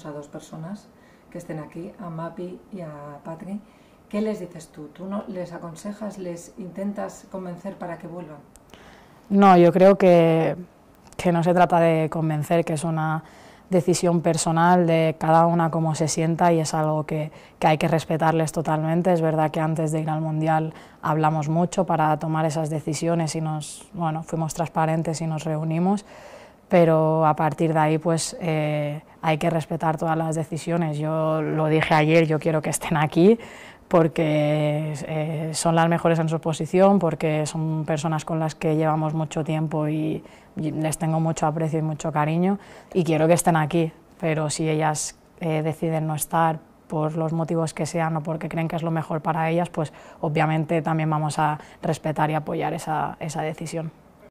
Pues, a dos personas que estén aquí, a Mapi y a Patri, ¿qué les dices tú? ¿Tú no les aconsejas, les intentas convencer para que vuelvan? No, yo creo que, que no se trata de convencer, que es una decisión personal de cada una cómo se sienta y es algo que, que, hay que respetarles totalmente. Es verdad que antes de ir al Mundial hablamos mucho para tomar esas decisiones y nos, bueno, fuimos transparentes y nos reunimos, pero a partir de ahí pues eh, hay que respetar todas las decisiones. Yo lo dije ayer, yo quiero que estén aquí porque eh, son las mejores en su posición, porque son personas con las que llevamos mucho tiempo y, les tengo mucho aprecio y mucho cariño y quiero que estén aquí, pero si ellas eh, deciden no estar por los motivos que sean o porque creen que es lo mejor para ellas, pues obviamente también vamos a respetar y apoyar esa decisión.